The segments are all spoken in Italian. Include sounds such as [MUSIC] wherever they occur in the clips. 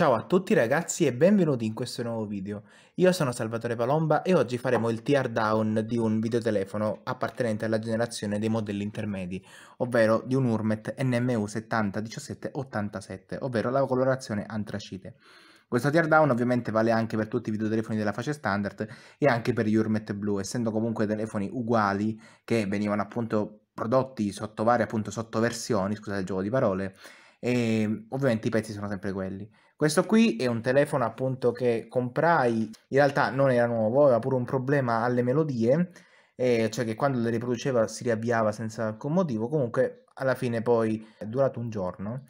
Ciao a tutti ragazzi e benvenuti in questo nuovo video. Io sono Salvatore Palomba e oggi faremo il tear down di un videotelefono appartenente alla generazione dei modelli intermedi, ovvero di un Urmet NMU 701787, ovvero la colorazione antracite. Questo tear down ovviamente vale anche per tutti i videotelefoni della fascia standard e anche per gli Urmet blu, essendo comunque telefoni uguali che venivano appunto prodotti sotto varie appunto sottoversioni, scusate il gioco di parole, e ovviamente i pezzi sono sempre quelli. Questo qui è un telefono appunto che comprai, in realtà non era nuovo, aveva pure un problema alle melodie, eh, cioè che quando le riproduceva si riavviava senza alcun motivo, comunque alla fine poi è durato un giorno,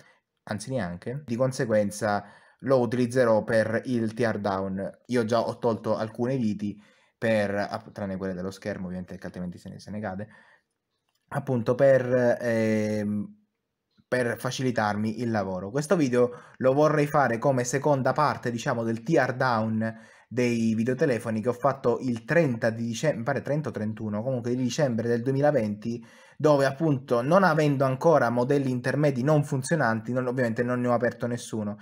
anzi neanche, di conseguenza lo utilizzerò per il tear down. Io già ho tolto alcune viti, per, tranne quelle dello schermo ovviamente, che altrimenti se ne, se ne cade, appunto per... Ehm, per facilitarmi il lavoro. Questo video lo vorrei fare come seconda parte, diciamo, del tear down dei videotelefoni che ho fatto il 30 di dicembre, pare 30 o 31, comunque di dicembre del 2020, dove appunto non avendo ancora modelli intermedi non funzionanti, non, ovviamente non ne ho aperto nessuno.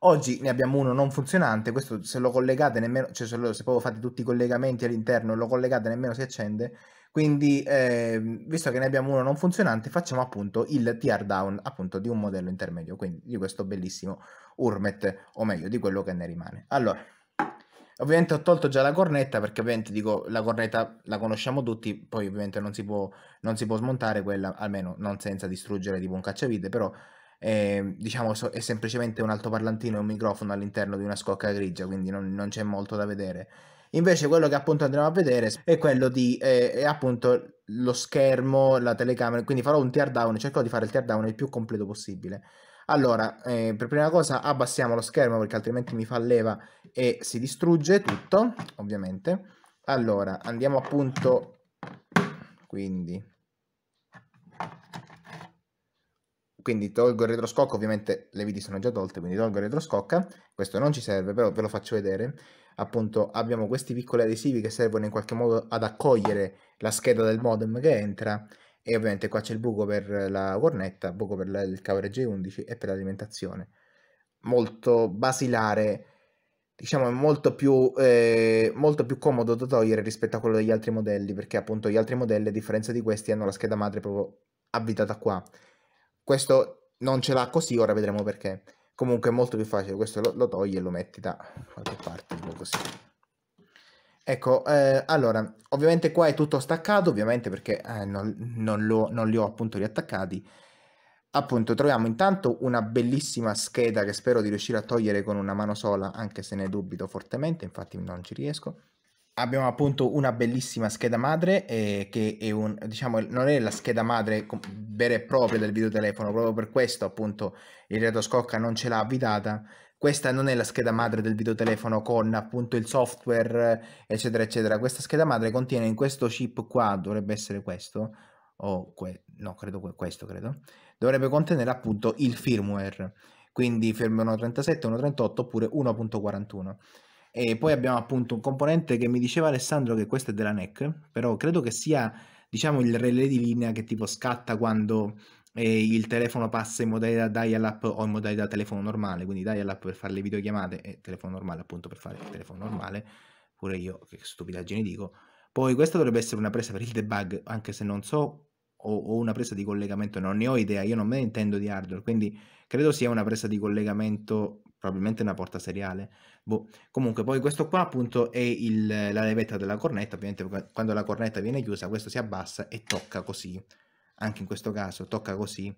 Oggi ne abbiamo uno non funzionante, questo se lo collegate nemmeno, cioè se, lo, se proprio fate tutti i collegamenti all'interno e lo collegate nemmeno si accende, quindi, eh, visto che ne abbiamo uno non funzionante, facciamo appunto il tear down appunto di un modello intermedio, quindi di questo bellissimo Urmet, o meglio, di quello che ne rimane. Allora, ovviamente ho tolto già la cornetta, perché ovviamente dico, la cornetta la conosciamo tutti, poi ovviamente non si può, non si può smontare quella, almeno non senza distruggere tipo un cacciavite, però... Eh, diciamo è semplicemente un altoparlantino e un microfono all'interno di una scocca grigia, quindi non, non c'è molto da vedere. Invece quello che appunto andremo a vedere è quello di eh, è appunto lo schermo, la telecamera, quindi farò un tear down, cercherò di fare il tear down il più completo possibile. Allora, eh, per prima cosa abbassiamo lo schermo perché altrimenti mi fa leva e si distrugge tutto, ovviamente. Allora, andiamo appunto quindi quindi tolgo il retroscocco, ovviamente le viti sono già tolte, quindi tolgo il retroscocca, questo non ci serve, però ve lo faccio vedere appunto abbiamo questi piccoli adesivi che servono in qualche modo ad accogliere la scheda del modem che entra e ovviamente qua c'è il buco per la cornetta, buco per il cavo rg 11 e per l'alimentazione. Molto basilare, diciamo molto più, eh, molto più comodo da togliere rispetto a quello degli altri modelli perché appunto gli altri modelli a differenza di questi hanno la scheda madre proprio avvitata qua. Questo non ce l'ha così, ora vedremo perché comunque è molto più facile questo lo, lo togli e lo metti da qualche parte tipo così ecco eh, allora ovviamente qua è tutto staccato ovviamente perché eh, non, non, lo, non, li ho appunto riattaccati appunto troviamo intanto una bellissima scheda che spero di riuscire a togliere con una mano sola anche se ne dubito fortemente infatti non ci riesco abbiamo appunto una bellissima scheda madre eh, che è un, diciamo, non è la scheda madre vera e propria del videotelefono, proprio per questo appunto il Reto Scocca non ce l'ha avvitata. Questa non è la scheda madre del videotelefono con appunto il software, eccetera, eccetera. Questa scheda madre contiene in questo chip qua, dovrebbe essere questo, o que- no, credo que- questo, credo, dovrebbe contenere appunto il firmware, quindi firmware 1.37, 1.38 oppure 1.41. E poi abbiamo appunto un componente che mi diceva Alessandro che questo è della NEC, però credo che sia diciamo il relay di linea che tipo scatta quando eh, il telefono passa in modalità dial-up o in modalità telefono normale, quindi dial-up per fare le videochiamate e telefono normale appunto per fare il telefono normale, pure io che stupidaggine dico. Poi questa dovrebbe essere una presa per il debug, anche se non so o, o una presa di collegamento, non ne ho idea, io non me ne intendo di hardware, quindi credo sia una presa di collegamento probabilmente una porta seriale. Boh. Comunque, poi questo qua appunto è il, la levetta della cornetta, ovviamente quando la cornetta viene chiusa questo si abbassa e tocca così, anche in questo caso tocca così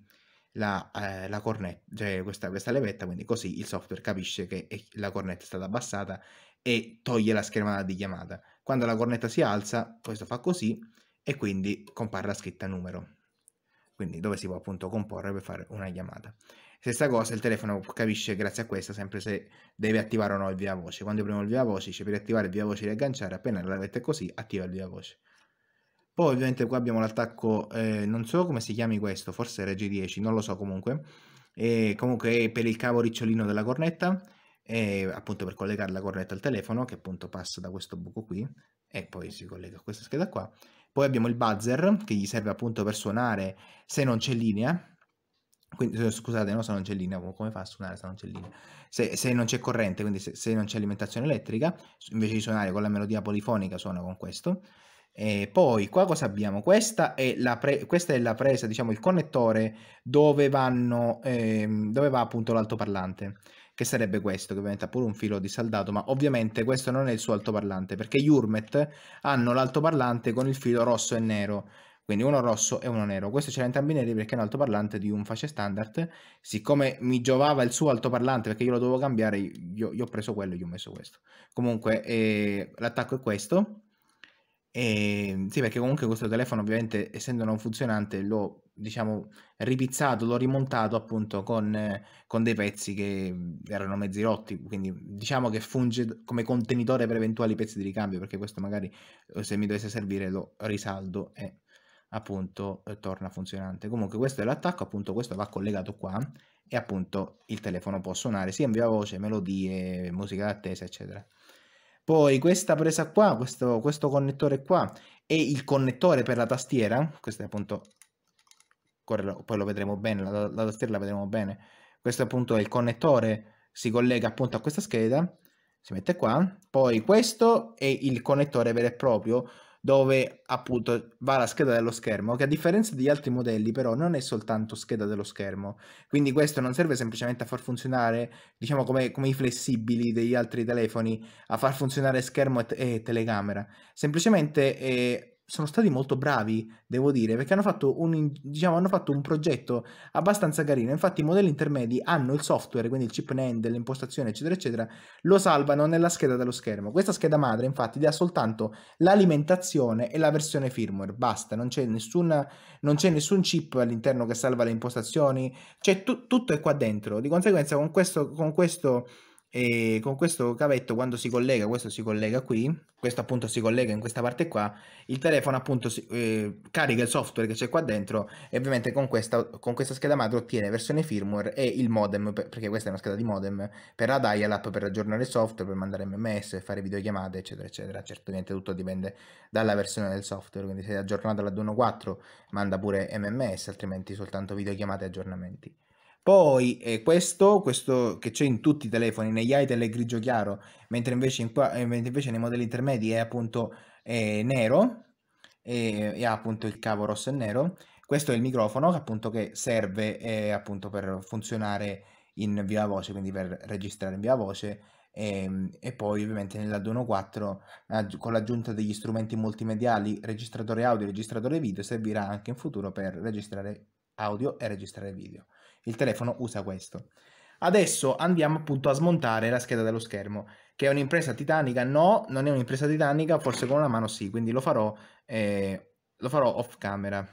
la, eh, la cornetta, cioè questa, questa, levetta, quindi così il software capisce che è, la cornetta è stata abbassata e toglie la schermata di chiamata. Quando la cornetta si alza, questo fa così e quindi compare la scritta numero, quindi dove si può appunto comporre per fare una chiamata. Stessa cosa, il telefono capisce grazie a questo sempre se deve attivare o no il via voce. Quando premo il via voce dice per attivare il via voce riagganciare, appena l'avete così attiva il via voce. Poi ovviamente qua abbiamo l'attacco, eh, non so come si chiami questo, forse RG10, non lo so comunque. E comunque per il cavo ricciolino della cornetta, e appunto per collegare la cornetta al telefono, che appunto passa da questo buco qui, e poi si collega a questa scheda qua. Poi abbiamo il buzzer, che gli serve appunto per suonare se non c'è linea, quindi, eh, scusate, no, sanoncelline, come fa a suonare sanoncelline? Se, se non c'è corrente, quindi se, se non c'è alimentazione elettrica, invece di suonare con la melodia polifonica suona con questo. E poi qua cosa abbiamo? Questa è la, pre- questa è la presa, diciamo il connettore dove, vanno, ehm, dove va appunto l'altoparlante, che sarebbe questo, che ovviamente ha pure un filo di saldato, ma ovviamente questo non è il suo altoparlante, perché gli Urmet hanno l'altoparlante con il filo rosso e nero, quindi uno rosso e uno nero. Questo c'era entrambi neri perché è un altoparlante di un fascia standard, siccome mi giovava il suo altoparlante perché io lo dovevo cambiare, io, io ho preso quello e gli ho messo questo. Comunque eh, l'attacco è questo, e, sì perché comunque questo telefono ovviamente essendo non funzionante l'ho diciamo ripizzato, l'ho rimontato appunto con, con dei pezzi che erano mezzi rotti, quindi diciamo che funge come contenitore per eventuali pezzi di ricambio perché questo magari se mi dovesse servire lo risaldo e appunto eh, torna funzionante. Comunque questo è l'attacco, appunto questo va collegato qua e appunto il telefono può suonare sia in via voce, melodie, musica d'attesa, eccetera. Poi questa presa qua, questo, questo connettore qua è il connettore per la tastiera, questo è appunto, poi lo vedremo bene, la, la tastiera la vedremo bene, questo appunto è il connettore, si collega appunto a questa scheda, si mette qua, poi questo è il connettore vero e proprio, dove appunto va la scheda dello schermo, che a differenza degli altri modelli però non è soltanto scheda dello schermo, quindi questo non serve semplicemente a far funzionare, diciamo come, come i flessibili degli altri telefoni, a far funzionare schermo e, te- e telecamera, semplicemente è eh, sono stati molto bravi, devo dire, perché hanno fatto un, diciamo, hanno fatto un progetto abbastanza carino. Infatti, i modelli intermedi hanno il software, quindi il chip NAND, l'impostazione, eccetera, eccetera, lo salvano nella scheda dello schermo. Questa scheda madre, infatti, dà soltanto l'alimentazione e la versione firmware. Basta, non c'è, nessuna, non c'è nessun chip all'interno che salva le impostazioni, c'è tu, tutto è qua dentro. Di conseguenza, con questo. Con questo e con questo cavetto quando si collega questo si collega qui questo appunto si collega in questa parte qua il telefono appunto si, eh, carica il software che c'è qua dentro e ovviamente con questa, con questa scheda madre ottiene versione firmware e il modem perché questa è una scheda di modem per la dial up per aggiornare il software per mandare mms fare videochiamate eccetera eccetera certamente tutto dipende dalla versione del software quindi se è aggiornata la 2.1.4 manda pure mms altrimenti soltanto videochiamate e aggiornamenti poi eh, questo, questo che c'è in tutti i telefoni, negli ITEL è grigio chiaro, mentre invece, in, eh, mentre invece nei modelli intermedi è appunto eh, nero e, e, ha appunto il cavo rosso e nero. Questo è il microfono appunto che serve eh, appunto per funzionare in viva voce, quindi per registrare in viva voce e, ehm, e, poi ovviamente nella 214 aggi- con l'aggiunta degli strumenti multimediali registratore audio e registratore video servirà anche in futuro per registrare audio e registrare video. Il telefono usa questo. Adesso andiamo appunto a smontare la scheda dello schermo, che è un'impresa titanica. No, non è un'impresa titanica, forse con una mano sì, quindi lo farò, eh, lo farò off camera.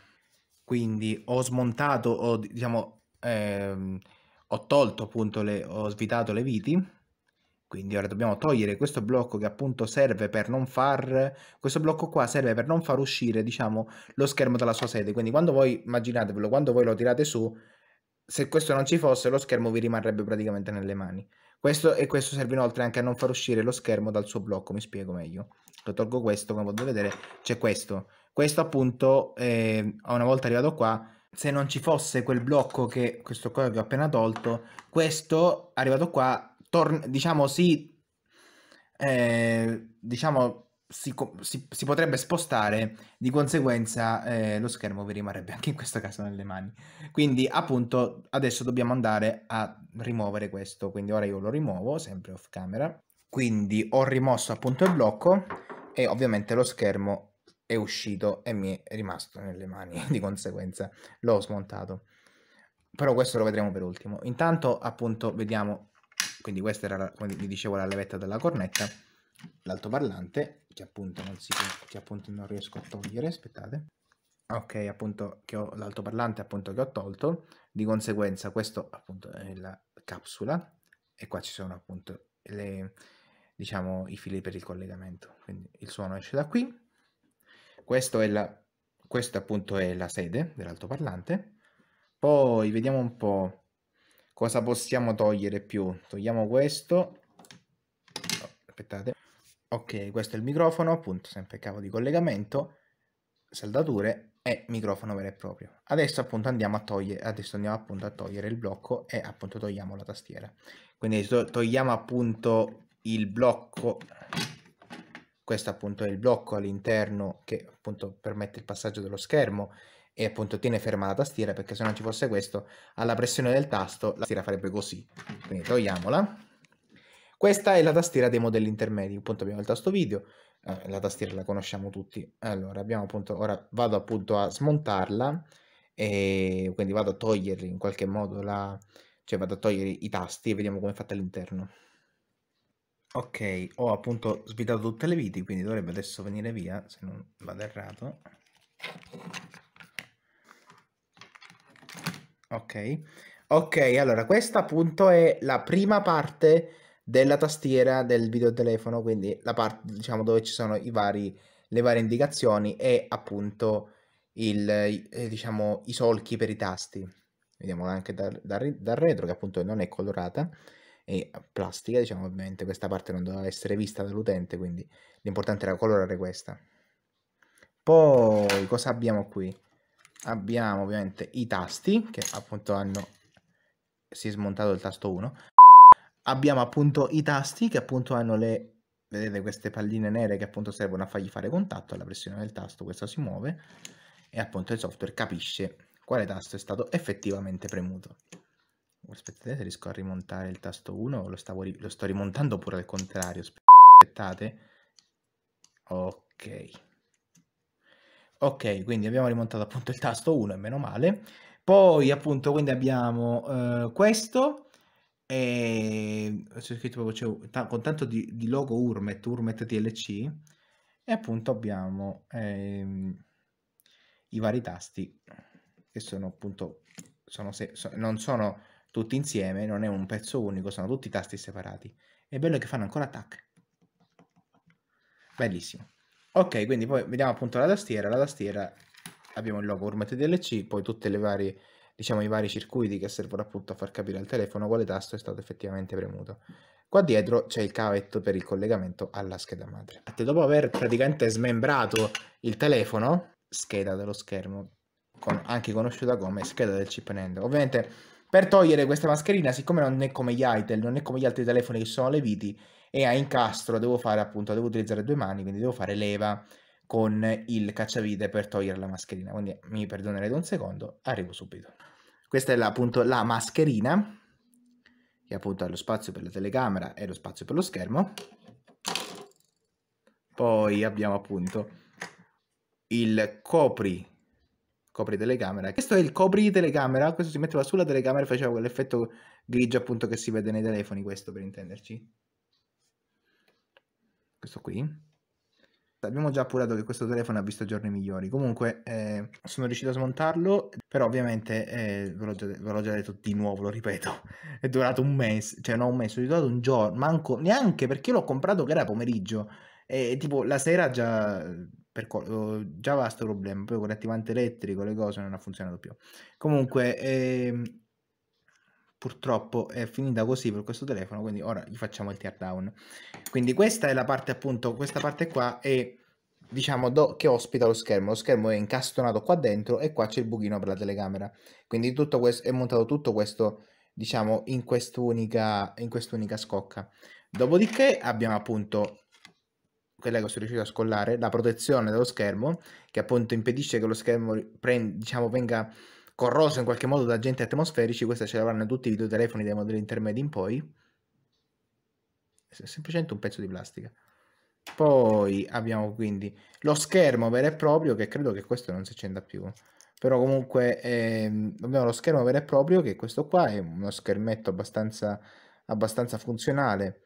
Quindi ho smontato, ho, diciamo, ehm, ho tolto appunto, le, ho svitato le viti. Quindi ora dobbiamo togliere questo blocco che appunto serve per non far, questo blocco qua serve per non far uscire, diciamo, lo schermo dalla sua sede. Quindi quando voi, immaginatevelo, quando voi lo tirate su, se questo non ci fosse, lo schermo vi rimarrebbe praticamente nelle mani. Questo, e questo serve inoltre anche a non far uscire lo schermo dal suo blocco, mi spiego meglio. Lo tolgo questo, come potete vedere c'è questo. Questo appunto, eh, una volta arrivato qua, se non ci fosse quel blocco che questo qua che ho appena tolto, questo arrivato qua, diciamo si, eh, diciamo si, si, si, potrebbe spostare, di conseguenza eh, lo schermo vi rimarrebbe anche in questo caso nelle mani. Quindi appunto adesso dobbiamo andare a rimuovere questo, quindi ora io lo rimuovo sempre off camera. Quindi ho rimosso appunto il blocco e ovviamente lo schermo è uscito e mi è rimasto nelle mani, [LAUGHS] di conseguenza l'ho smontato. Però questo lo vedremo per ultimo. Intanto appunto vediamo, quindi questa era, come vi dicevo, la levetta della cornetta l'altoparlante che appunto, non si, che appunto non riesco a togliere, aspettate. Ok, appunto che ho l'altoparlante appunto che ho tolto, di conseguenza questo appunto è la capsula e qua ci sono appunto le, diciamo, i fili per il collegamento. Quindi il suono esce da qui. Questo è la, questa appunto è la sede dell'altoparlante. Poi vediamo un po' cosa possiamo togliere più. Togliamo questo. Oh, aspettate. Ok, questo è il microfono, appunto, sempre cavo di collegamento, saldature e microfono vero e proprio. Adesso appunto andiamo a togliere, adesso andiamo appunto a togliere il blocco e appunto togliamo la tastiera. Quindi togliamo appunto il blocco, questo appunto è il blocco all'interno che appunto permette il passaggio dello schermo e appunto tiene ferma la tastiera perché se non ci fosse questo alla pressione del tasto la tastiera farebbe così. Quindi togliamola questa è la tastiera dei modelli intermedi, appunto abbiamo il tasto video, eh, la tastiera la conosciamo tutti. Allora, abbiamo appunto, ora vado appunto a smontarla, e quindi vado a togliere in qualche modo la, cioè vado a togliere i tasti e vediamo come è fatta all'interno. Ok, ho appunto svitato tutte le viti, quindi dovrebbe adesso venire via, se non vado errato. Ok, ok, allora questa appunto è la prima parte della tastiera del videotelefono, quindi la parte diciamo, dove ci sono i vari, le varie indicazioni e appunto il, eh, diciamo, i solchi per i tasti. Vediamola anche dal, dal, dal retro che appunto non è colorata è plastica, diciamo ovviamente questa parte non doveva essere vista dall'utente, quindi l'importante era colorare questa. Poi cosa abbiamo qui? Abbiamo ovviamente i tasti che appunto hanno si è smontato il tasto 1 abbiamo appunto i tasti che appunto hanno le vedete queste palline nere che appunto servono a fargli fare contatto alla pressione del tasto questo si muove e appunto il software capisce quale tasto è stato effettivamente premuto oh, aspettate se riesco a rimontare il tasto 1 lo, stavo, lo sto rimontando pure al contrario aspettate ok ok quindi abbiamo rimontato appunto il tasto 1 e meno male poi appunto quindi abbiamo eh, questo e ehm, c'è scritto proprio c'è, con tanto di, di, logo Urmet, Urmet TLC e appunto abbiamo ehm, i vari tasti che sono appunto sono se, so, non sono tutti insieme, non è un pezzo unico, sono tutti tasti separati. E bello che fanno ancora tac. Bellissimo. Ok, quindi poi vediamo appunto la tastiera, la tastiera abbiamo il logo Urmet DLC, poi tutte le varie diciamo, i vari circuiti che servono appunto a far capire al telefono quale tasto è stato effettivamente premuto. Qua dietro c'è il cavetto per il collegamento alla scheda madre. Dopo aver praticamente smembrato il telefono, scheda dello schermo, con, anche conosciuta come scheda del chip NAND. Ovviamente per togliere questa mascherina, siccome non è come gli ITEL, non è come gli altri telefoni che sono le viti, e a incastro devo fare appunto, devo utilizzare due mani, quindi devo fare leva con il cacciavite per togliere la mascherina. Quindi mi perdonerete un secondo, arrivo subito. Questa è la, appunto la mascherina, che appunto ha lo spazio per la telecamera e lo spazio per lo schermo. Poi abbiamo appunto il copri copri telecamera. Questo è il copri telecamera, questo si metteva sulla telecamera e faceva quell'effetto grigio appunto che si vede nei telefoni, questo per intenderci. Questo qui. Abbiamo già appurato che questo telefono ha visto giorni migliori. Comunque eh, sono riuscito a smontarlo, però ovviamente eh, ve, l'ho già, ve, l'ho già, detto di nuovo, lo ripeto, [LAUGHS] è durato un mese, cioè non un mese, è durato un giorno, manco neanche perché l'ho comprato che era pomeriggio e tipo la sera già, percor- oh, già va sto problema, poi con l'attivante elettrico le cose non ha funzionato più. Comunque... Eh, purtroppo è finita così per questo telefono, quindi ora gli facciamo il teardown. Quindi questa è la parte appunto, questa parte qua è diciamo do, che ospita lo schermo, lo schermo è incastonato qua dentro e qua c'è il buchino per la telecamera, quindi tutto questo, è montato tutto questo diciamo in quest'unica, in quest'unica scocca. Dopodiché abbiamo appunto quella che sono riuscito a scollare, la protezione dello schermo, che appunto impedisce che lo schermo prend, diciamo, venga corroso in qualche modo da agenti atmosferici, questa ce l'avranno tutti i videotelefoni dai modelli intermedi in poi. È semplicemente un pezzo di plastica. Poi abbiamo quindi lo schermo vero e proprio, che credo che questo non si accenda più. Però comunque ehm, abbiamo lo schermo vero e proprio, che questo qua è uno schermetto abbastanza, abbastanza funzionale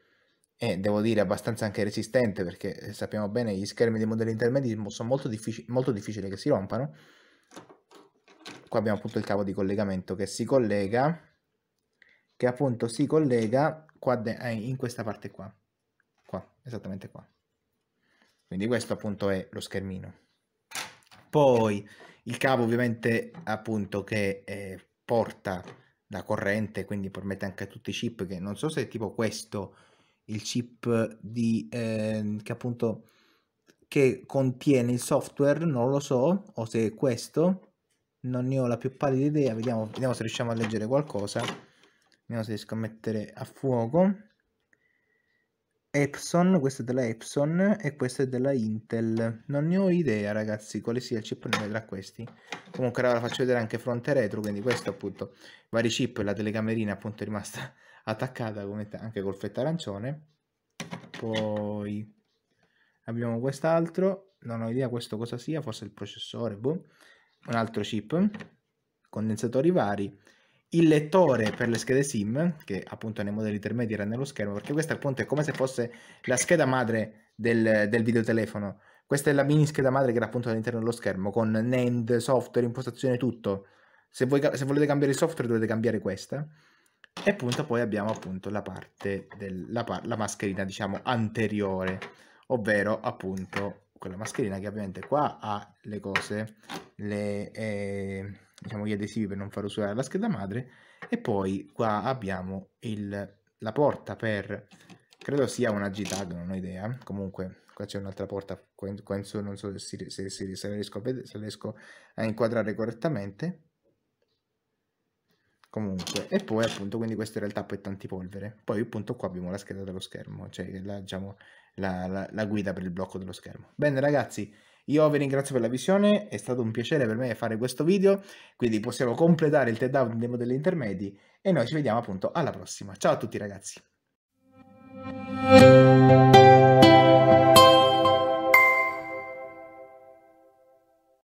e devo dire abbastanza anche resistente, perché eh, sappiamo bene che gli schermi dei modelli intermedi sono molto, diffic- molto difficili che si rompano qua abbiamo appunto il cavo di collegamento che si collega, che appunto si collega qua eh, in questa parte qua, qua, esattamente qua. Quindi questo appunto è lo schermino. Poi il cavo ovviamente appunto che eh, porta la corrente, quindi permette anche a tutti i chip che non so se è tipo questo il chip di, eh, che appunto che contiene il software, non lo so, o se è questo, non ne ho la più pallida idea, vediamo, vediamo se riusciamo a leggere qualcosa, vediamo se riesco a mettere a fuoco. Epson, questa è della Epson e questa è della Intel. Non ne ho idea ragazzi quale sia il chip tra questi. Comunque ora la faccio vedere anche fronte e retro, quindi questo appunto, vari chip, e la telecamerina appunto è rimasta [LAUGHS] attaccata anche col fetta arancione. Poi abbiamo quest'altro, non ho idea questo cosa sia, forse il processore, boh un altro chip, condensatori vari, il lettore per le schede SIM, che appunto nei modelli intermedi era nello schermo, perché questa appunto è come se fosse la scheda madre del, del videotelefono. Questa è la mini scheda madre che era appunto all'interno dello schermo, con NAND, software, impostazione, tutto. Se, voi, se volete cambiare il software dovete cambiare questa. E appunto poi abbiamo appunto la parte della la mascherina, diciamo, anteriore, ovvero appunto quella mascherina che ovviamente qua ha le cose, le, eh, diciamo gli adesivi per non far usurare la scheda madre e poi qua abbiamo il, la porta per, credo sia una G-Tag, non ho idea, comunque qua c'è un'altra porta, qua in, qua in su non so se, si, se, se, se riesco, a, se riesco a inquadrare correttamente comunque e poi appunto quindi questo in realtà poi tanti polvere poi appunto qua abbiamo la scheda dello schermo cioè la, diciamo, la, la, la, guida per il blocco dello schermo bene ragazzi io vi ringrazio per la visione è stato un piacere per me fare questo video quindi possiamo completare il teardown dei modelli intermedi e noi ci vediamo appunto alla prossima ciao a tutti ragazzi